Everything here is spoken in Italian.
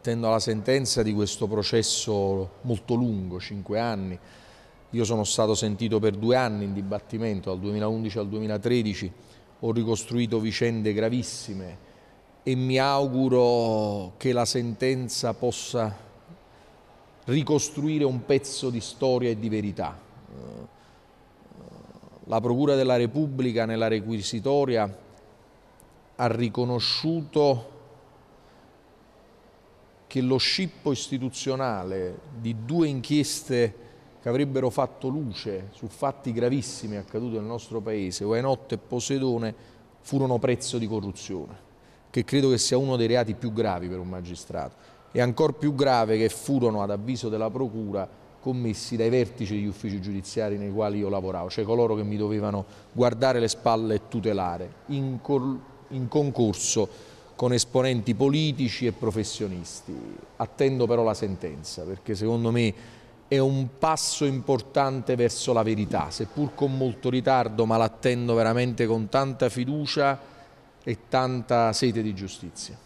attendo alla sentenza di questo processo molto lungo, 5 anni. Io sono stato sentito per due anni in dibattimento, dal 2011 al 2013, ho ricostruito vicende gravissime e mi auguro che la sentenza possa ricostruire un pezzo di storia e di verità. La Procura della Repubblica nella requisitoria ha riconosciuto che lo scippo istituzionale di due inchieste che avrebbero fatto luce su fatti gravissimi accaduti nel nostro paese, Oenotte e Posedone, furono prezzo di corruzione, che credo che sia uno dei reati più gravi per un magistrato e ancora più grave che furono, ad avviso della Procura, commessi dai vertici degli uffici giudiziari nei quali io lavoravo, cioè coloro che mi dovevano guardare le spalle e tutelare, in, in concorso con esponenti politici e professionisti. Attendo però la sentenza perché secondo me è un passo importante verso la verità, seppur con molto ritardo, ma l'attendo veramente con tanta fiducia e tanta sete di giustizia.